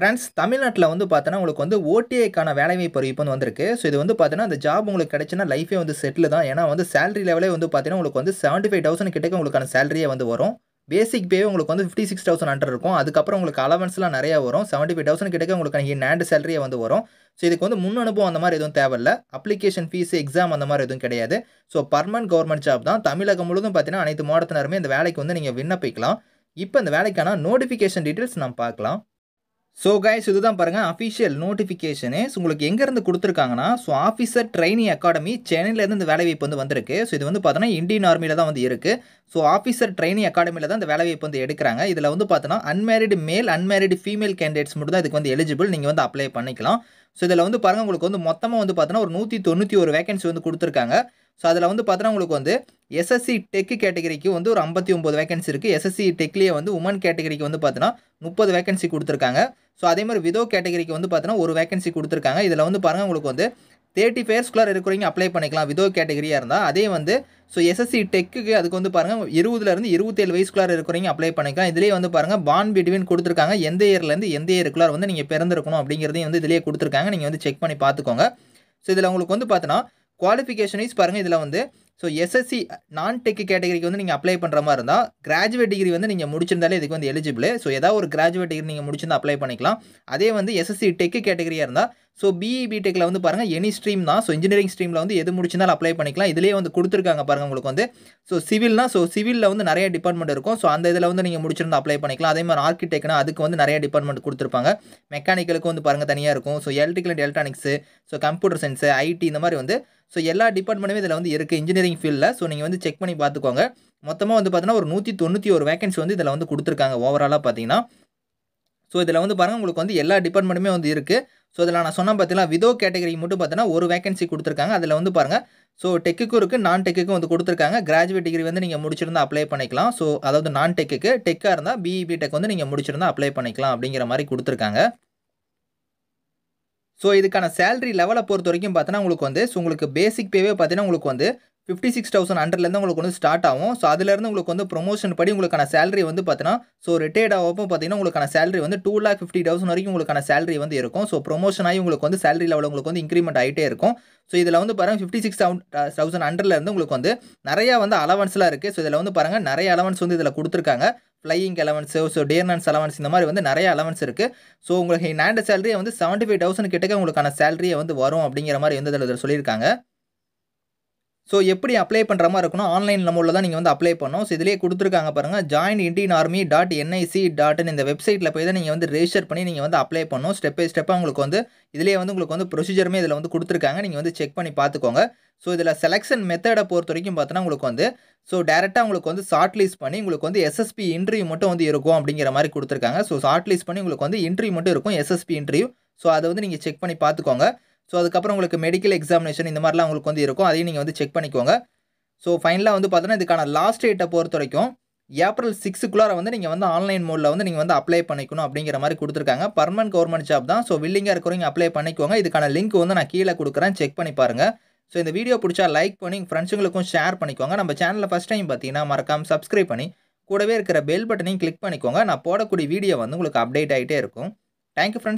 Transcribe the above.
friends தமிழ்நாட்டில் வந்து பார்த்தோன்னா உங்களுக்கு வந்து ஓடிஐக்கான வேலைவாய்ப்பு அறிவிப்பு வந்து வந்திருக்கு ஸோ இது வந்து பார்த்தீங்கன்னா அந்த ஜாப் உங்களுக்கு கிடைச்சுன்னா லைஃபே வந்து செட்டில் தான் ஏன்னா வந்து சேலரி லெவலே வந்து பார்த்தீங்கன்னா உங்களுக்கு வந்து செவன்ட்டி ஃபைவ் தௌசண்ட் கிட்டக்கு உங்களுக்கான சேலரியே வந்து வரும் பேசிக் பே உங்களுக்கு வந்து ஃபிஃப்டி சிக்ஸ் தௌசண்ட் அண்டர் இருக்கும் அதுக்கப்புறம் உங்களுக்கு அலவன்ஸ்லாம் நிறையா வரும் செவன்ட்டி ஃபைவ் தௌசண்ட் உங்களுக்கான உங்களுக்கு நேண்டு சேலரியே வந்து வரும் ஸோ இதுக்கு வந்து முன் அனுபவம் அந்த மாதிரி எதுவும் தேவையில்ல அப்ளிகேஷன் ஃபீஸ் எக்ஸாம் அந்த மாதிரி எதுவும் கிடையாது ஸோ பர்மனன்ட் கவர்மெண்ட் ஜாப் தான் தமிழகம் முழுதும் பார்த்தீங்கன்னா அனைத்து மாவட்டத்தினருமே இந்த வேலைக்கு வந்து நீங்கள் விண்ணப்பிக்கலாம் இப்போ இந்த வேலைக்கான நோட்டிஃபிகேஷன் டீட்டெயில்ஸ் நம்ம பார்க்கலாம் ஸோ கைஸ் இதுதான் பாருங்கள் அஃபிஷியல் நோட்டிஃபிகேஷனு ஸோ உங்களுக்கு எங்கேருந்து கொடுத்துருக்காங்கன்னா ஸோ ஆஃபீஸர் ட்ரைனிங் அகாடமி சென்னையிலேருந்து இந்த வேலைவாய்ப்பு வந்து வந்திருக்கு ஸோ இது வந்து பார்த்தோன்னா இந்தியன் ஆர்மியில் தான் வந்து இருக்குது ஸோ ஆஃபீஸர் ட்ரைனிங் அகாடமியில் தான் இந்த வேலைவாய்ப்பு வந்து எடுக்கிறாங்க இதில் வந்து பார்த்தோன்னா அன்மேரிடு மேல் அன்மேரிடு ஃபீமேல் கேண்டிடேட்ஸ் மட்டும் தான் இதுக்கு வந்து எலிஜிபிள் நீங்கள் வந்து அப்ளை பண்ணிக்கலாம் ஸோ இதில் வந்து பாருங்கள் உங்களுக்கு வந்து மொத்தமாக வந்து பார்த்தோன்னா ஒரு நூற்றி தொண்ணூற்றி ஒரு வேகன்சி வந்து கொடுத்துருக்காங்க ஸோ அதில் வந்து பார்த்தோன்னா உங்களுக்கு வந்து எஸ்எஸ்சி டெக்கு கேட்டகரிக்கு வந்து ஒரு ஐம்பத்தி ஒம்பது வேகன்சி இருக்குது எஸ்எஸ்சி டெக்லேயே வந்து உமன் கேட்டகரிக்கு வந்து பார்த்தோன்னா முப்பது வேகன்சி கொடுத்துருக்காங்க ஸோ அதே மாதிரி விதோ கேட்டகரிக்கு வந்து பார்த்தீங்கன்னா ஒரு வேகன்சி கொடுத்துருக்காங்க இதில் வந்து பாருங்கள் உங்களுக்கு வந்து தேர்ட்டி ஃபேர்ஸ்குள்ளே இருக்கிறவங்க அப்ளை பண்ணிக்கலாம் விதோ கேட்டகரியாக இருந்தால் அதே வந்து ஸோ எஸ்எஸ்சி டெக்குக்கு அதுக்கு வந்து பாருங்கள் இருபதுலேருந்து இருபத்தேழு வயசுக்குள்ளார் இருக்கிறவங்க அப்ளை பண்ணிக்கலாம் இதிலே வந்து பாருங்கள் பான் பிட்வீன் கொடுத்துருக்காங்க எந்த இயர்லேருந்து எந்த இயருக்குள்ளார் வந்து நீங்கள் பிறந்திருக்கணும் அப்படிங்கிறதையும் வந்து இதிலேயே கொடுத்துருக்காங்க நீங்கள் வந்து செக் பண்ணி பார்த்துக்கோங்க ஸோ இதில் உங்களுக்கு வந்து பார்த்தோன்னா குவாலிஃபிகேஷன் வைஸ் பாருங்கள் இதில் வந்து ஸோ எஸ்எஸ்சி நான் டெக் கேட்டகரிக்கு வந்து நீங்கள் அப்ளை பண்ணுற மாதிரி இருந்தால் கிராஜுவேட் டிகிரி வந்து நீங்கள் முடிச்சிருந்தாலே இதுக்கு வந்து எலிஜிபிள் ஸோ ஏதாவது ஒரு கிராஜுவேட் டிகிரி நீங்கள் முடிச்சிருந்தா அப்ளை பண்ணிக்கலாம் அதே வந்து எஸ்எஸ்சி டெக் கேட்டகரியாக இருந்தால் ஸோ பிஇ பிடெக்கில் வந்து பாருங்கள் எனி ஸ்ட்ரீம் தான் ஸோ இன்ஜினியரிங் ஸ்ட்ரீமில் வந்து எது முடிச்சிருந்தாலும் அப்ளை பண்ணிக்கலாம் இதிலே வந்து கொடுத்துருக்காங்க பாருங்கள் உங்களுக்கு வந்து ஸோ சிவில்னா ஸோ சிவிலில் வந்து நிறைய டிபார்ட்மெண்ட் இருக்கும் ஸோ அந்த இதில் வந்து நீங்கள் முடிச்சிருந்தால் அப்ளை பண்ணிக்கலாம் அதே மாதிரி ஆர்கிடெக்ட்னா அதுக்கு வந்து நிறைய டிபார்ட்மெண்ட் கொடுத்துருப்பாங்க மெக்கானிக்கலுக்கு வந்து பாருங்கள் தனியாக இருக்கும் so electrical and electronics so computer science IT இந்த மாதிரி வந்து ஸோ எல்லா டிபார்ட்மெண்ட்டுமே இதில் வந்து இருக்குது இன்ஜினியரிங் ஃபீல்டில் ஸோ நீங்கள் வந்து செக் பண்ணி பார்த்துக்கோங்க மொத்தமாக வந்து பார்த்தீங்கன்னா ஒரு நூற்றி தொண்ணூற்றி ஒரு வேகன்சி வந்து இதில் வந்து கொடுத்துருக்காங்க ஓவராலாக பார்த்தீங்கன்னா ஸோ இதில் வந்து பாருங்கள் உங்களுக்கு வந்து எல்லா டிபார்ட்மெண்ட்டுமே வந்து இருக்குது ஸோ இதில் நான் சொன்னால் பார்த்தீங்கன்னா விதோ கேட்டகரிக்கு மட்டும் பார்த்தீங்கன்னா ஒரு வேகன்சி கொடுத்துருக்காங்க அதில் வந்து பாருங்கள் ஸோ டெக்குக்கும் இருக்குது நான் டெக்குக்கும் வந்து கொடுத்துருக்காங்க கிராஜுவேட் டிகிரி வந்து நீங்கள் முடிச்சிருந்தா அப்ளை பண்ணிக்கலாம் ஸோ அதாவது நான் டெக்குக்கு டெக்காக இருந்தால் பிஇபி டெக் வந்து நீங்கள் முடிச்சிருந்தால் அப்ளை பண்ணிக்கலாம் அப்படிங்கிற மாதிரி கொடுத்துருக்காங்க ஸோ இதுக்கான சேலரி லெவலை பொறுத்த வரைக்கும் பார்த்தீங்கன்னா உங்களுக்கு வந்து ஸோ உங்களுக்கு பேசிக் பேவே பார்த்தீங்கன்னா உங்களுக்கு வந்து ஃபிஃப்டி சிக்ஸ் தௌசண்ட் ஹண்ட்ரட்லேருந்து உங்களுக்கு வந்து ஸ்டார்ட் ஆகும் ஸோ அதுலேருந்து உங்களுக்கு வந்து ப்ரொமோஷன் படி உங்களுக்கான சேலரி வந்து பார்த்தீங்கன்னா ஸோ ரிட்டையர்ட் ஆகப்போ பார்த்தீங்கன்னா உங்களுக்கான சேலரி வந்து டூ லேக் ஃபிஃப்டி தௌசண்ட் வரைக்கும் உங்களுக்கான சேலரி வந்து இருக்கும் ஸோ ப்ரொமோஷன் ஆகி உங்களுக்கு வந்து சேலரி லெவல் உங்களுக்கு வந்து இன்க்ரிமெண்ட் ஆகிட்டே இருக்கும் ஸோ இதில் வந்து பாருங்கள் ஃபிஃப்டி சிக்ஸ் தௌசண்ட் ஹண்ட்ரட்லேருந்து உங்களுக்கு வந்து நிறையா வந்து அலவன்ஸ்லாம் இருக்குது ஸோ இதில் வந்து பாருங்கள் நிறைய அலவன்ஸ் வந்து இதில் கொடுத்துருக்காங்க ஃப்ளையிங் அலவன்ஸு ஸோ டேர்னன்ஸ் அலவன்ஸ் இந்த மாதிரி வந்து நிறைய அலவன்ஸ் இருக்குது ஸோ உங்களுக்கு நேண்ட சேலரியை வந்து செவன்ட்டி ஃபைவ் தௌசண்ட் கிட்டக்க உங்களுக்கான சேலரியை வந்து வரும் அப்படிங்கிற மாதிரி வந்து இதில் சொல்லியிருக்காங்க ஸோ எப்படி அப்ளை பண்ணுற மாதிரி இருக்கணும் ஆன்லைன் நம்மளில் தான் நீங்கள் வந்து அப்ளை பண்ணணும் ஸோ இதிலே கொடுத்துருக்காங்க பாருங்கள் join Indian army dot NIC டாட்னு இந்த வெப்சைட்டில் போய் தான் நீங்கள் வந்து ரெஜிஸ்டர் பண்ணி நீங்கள் வந்து அப்ளை பண்ணணும் ஸ்டெப் பை ஸ்டெப்பாக உங்களுக்கு வந்து இதிலேயே வந்து உங்களுக்கு வந்து ப்ரொசீஜருமே இதில் வந்து கொடுத்துருக்காங்க நீங்கள் வந்து செக் பண்ணி பார்த்துக்கோங்க ஸோ இதில் செலெக்ஷன் மெத்தடை பொறுத்த வரைக்கும் பார்த்தோன்னா உங்களுக்கு வந்து ஸோ டேரெக்டாக உங்களுக்கு வந்து ஷார்ட் லிஸ்ட் பண்ணி உங்களுக்கு வந்து எஸ்எஸ்பி இன்டர்வியூ மட்டும் வந்து இருக்கும் அப்படிங்கிற மாதிரி கொடுத்துருக்காங்க ஸோ ஷார்ட் லிஸ்ட் பண்ணி உங்களுக்கு வந்து இன்டர்வியூ மட்டும் இருக்கும் எஸ்எஸ்பி இன்டர்வியூ ஸோ அதை வந்து நீங்கள் செக் பண்ணி பார்த்துக்கோங்க ஸோ அதுக்கப்புறம் உங்களுக்கு மெடிக்கல் எக்ஸாமினேஷன் இந்த மாதிரிலாம் உங்களுக்கு வந்து இருக்கும் அதையும் நீங்கள் வந்து செக் பண்ணிக்கோங்க ஸோ ஃபைனலாக வந்து பார்த்தீங்கன்னா இதுக்கான லாஸ்ட் டேட்டை பொறுத்த வரைக்கும் ஏப்ரல் சிக்ஸுக்குள்ளார வந்து நீங்கள் வந்து ஆன்லைன் மோடில் வந்து நீங்கள் வந்து அப்ளை பண்ணிக்கணும் அப்படிங்கிற மாதிரி கொடுத்துருக்காங்க பர்மனன்ட் கவர்மெண்ட் ஜாப் தான் ஸோ வில்லிங்காக இருக்கிறவங்க அப்ளை பண்ணிக்கோங்க இதுக்கான லிங்க் வந்து நான் கீழே கொடுக்குறேன் செக் பண்ணி பாருங்கள் ஸோ இந்த வீடியோ பிடிச்சா லைக் பண்ணி ஃப்ரெண்ட்ஸுங்களுக்கும் ஷேர் பண்ணிக்கோங்க நம்ம சேனலில் ஃபஸ்ட் டைம் பார்த்தீங்கன்னா மறக்காமல் சப்ஸ்கிரைப் பண்ணி கூடவே இருக்கிற பெல் பட்டனையும் கிளிக் பண்ணிக்கோங்க நான் போடக்கூடிய வீடியோ வந்து உங்களுக்கு அப்டேட் ஆகிட்டே இருக்கும் தேங்க்யூ ஃப்ரெண்ட்ஸ்